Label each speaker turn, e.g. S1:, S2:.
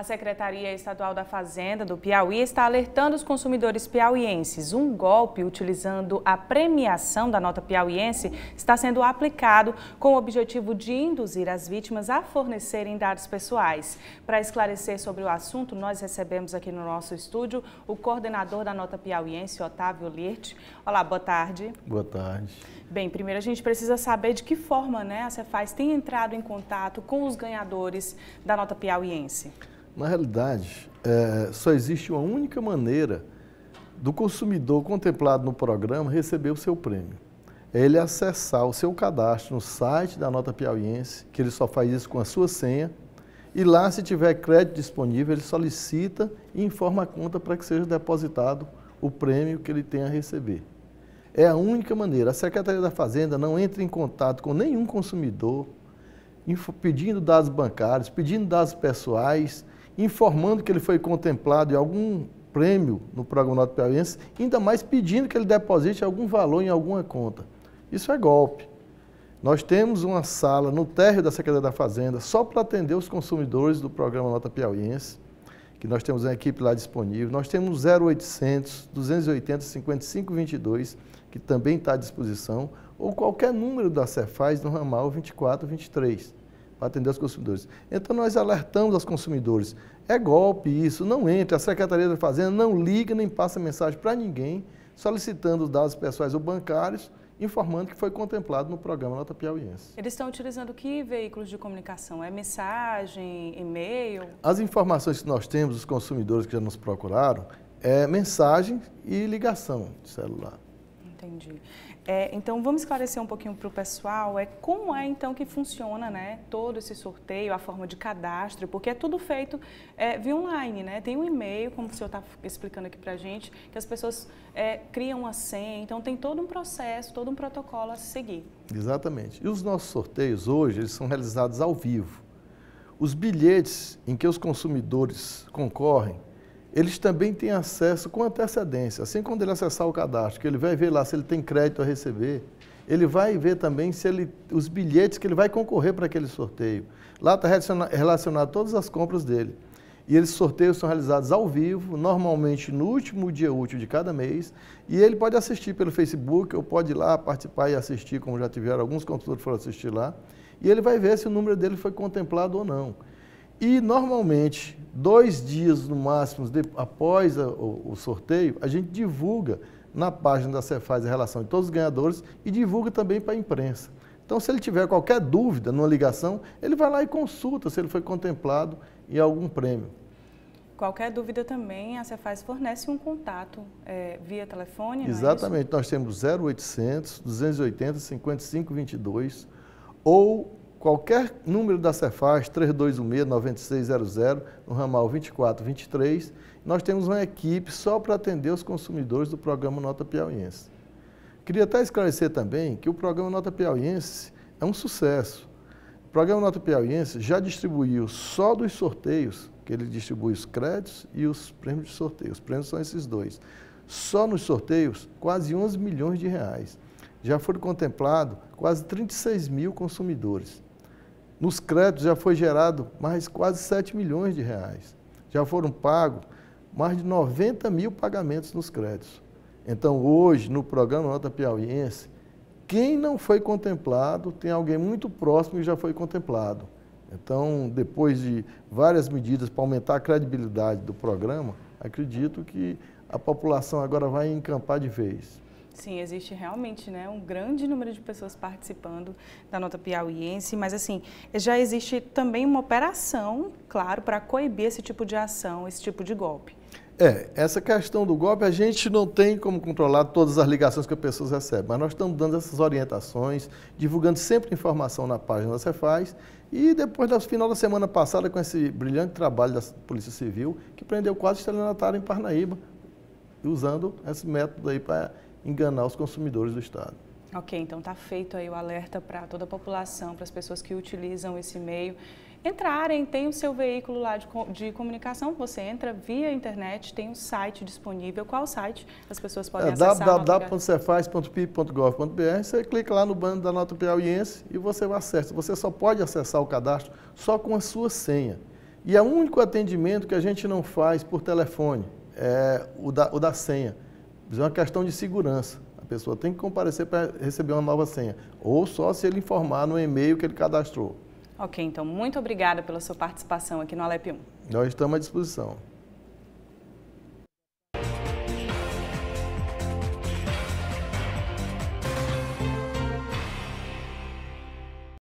S1: A Secretaria Estadual da Fazenda do Piauí está alertando os consumidores piauienses. Um golpe utilizando a premiação da nota piauiense está sendo aplicado com o objetivo de induzir as vítimas a fornecerem dados pessoais. Para esclarecer sobre o assunto, nós recebemos aqui no nosso estúdio o coordenador da nota piauiense, Otávio Lirt. Olá, boa tarde.
S2: Boa tarde.
S1: Bem, primeiro a gente precisa saber de que forma né, a Cefaz tem entrado em contato com os ganhadores da nota piauiense.
S2: Na realidade, é, só existe uma única maneira do consumidor contemplado no programa receber o seu prêmio. É ele acessar o seu cadastro no site da Nota Piauiense, que ele só faz isso com a sua senha, e lá, se tiver crédito disponível, ele solicita e informa a conta para que seja depositado o prêmio que ele tem a receber. É a única maneira. A Secretaria da Fazenda não entra em contato com nenhum consumidor pedindo dados bancários, pedindo dados pessoais, informando que ele foi contemplado em algum prêmio no Programa Norte Piauiense, ainda mais pedindo que ele deposite algum valor em alguma conta. Isso é golpe. Nós temos uma sala no térreo da Secretaria da Fazenda só para atender os consumidores do programa Nota Piauiense, que nós temos uma equipe lá disponível. Nós temos 0800 280 5522, que também está à disposição, ou qualquer número da Cefaz no ramal 2423 para atender os consumidores. Então nós alertamos aos consumidores, é golpe isso, não entre, a Secretaria da Fazenda não liga nem passa mensagem para ninguém solicitando dados pessoais ou bancários, informando que foi contemplado no programa Nota Piauiense.
S1: Eles estão utilizando que veículos de comunicação? É mensagem, e-mail?
S2: As informações que nós temos, os consumidores que já nos procuraram, é mensagem e ligação de celular.
S1: Entendi. É, então, vamos esclarecer um pouquinho para o pessoal, é como é então que funciona, né, todo esse sorteio, a forma de cadastro, porque é tudo feito é, via online, né? Tem um e-mail, como o senhor está explicando aqui para a gente, que as pessoas é, criam a senha, então tem todo um processo, todo um protocolo a seguir.
S2: Exatamente. E os nossos sorteios hoje, eles são realizados ao vivo. Os bilhetes em que os consumidores concorrem eles também têm acesso com antecedência. Assim, quando ele acessar o cadastro, que ele vai ver lá se ele tem crédito a receber, ele vai ver também se ele, os bilhetes que ele vai concorrer para aquele sorteio. Lá está relacionado todas as compras dele. E esses sorteios são realizados ao vivo, normalmente no último dia útil de cada mês. E ele pode assistir pelo Facebook, ou pode ir lá participar e assistir, como já tiveram alguns computadores que foram assistir lá. E ele vai ver se o número dele foi contemplado ou não. E normalmente, dois dias no máximo de, após a, o, o, sorteio, a gente divulga na página da Cefaz a relação de todos os ganhadores e divulga também para a imprensa. Então, se ele tiver qualquer dúvida numa ligação, ele vai lá e consulta se ele foi contemplado em algum prêmio.
S1: Qualquer dúvida também, a Cefaz fornece um contato é, via telefone, é Exatamente, é
S2: nós temos 0800 280 5522 ou qualquer número da Cefaz, 3216-9600, no ramal 2423, nós temos uma equipe só para atender os consumidores do programa Nota Piauiense. Queria até esclarecer também que o programa Nota Piauiense é um sucesso. O programa Nota Piauiense já distribuiu só dos sorteios, que ele distribui os créditos e os prêmios de sorteio. Os prêmios são esses dois. Só nos sorteios, quase 11 milhões de reais. Já foram contemplados quase 36 mil consumidores. Nos créditos já foi gerado mais quase 7 milhões de reais. Já foram pagos mais de 90 mil pagamentos nos créditos. Então, hoje, no programa Nota Piauiense, quem não foi contemplado tem alguém muito próximo que já foi contemplado. Então, depois de várias medidas para aumentar a credibilidade do programa, acredito que a população agora vai encampar de vez.
S1: Sim, existe realmente né, um grande número de pessoas participando da nota piauiense, mas assim, já existe também uma operação, claro, para coibir esse tipo de ação, esse tipo de golpe.
S2: É, essa questão do golpe, a gente não tem como controlar todas as ligações que as pessoas recebem, mas nós estamos dando essas orientações, divulgando sempre informação na página da Cefaz e depois do final da semana passada, com esse brilhante trabalho da Polícia Civil, que prendeu quase estelionatário em Parnaíba, usando esse método aí para enganar os consumidores do Estado.
S1: Ok, então está feito aí o alerta para toda a população, para as pessoas que utilizam esse meio entrarem, tem o seu veículo lá de, de comunicação, você entra via internet, tem um site disponível. Qual site as pessoas podem é, acessar?
S2: www.cefaz.pib.gov.br Você clica lá no bando da nota piauiense e você acessa. Você só pode acessar o cadastro só com a sua senha. E é o único atendimento que a gente não faz por telefone, é o da, o da senha. Mas é uma questão de segurança. A pessoa tem que comparecer para receber uma nova senha, ou só se ele informar no e-mail que ele cadastrou.
S1: Ok, então muito obrigada pela sua participação aqui no Alep 1.
S2: Nós estamos à disposição.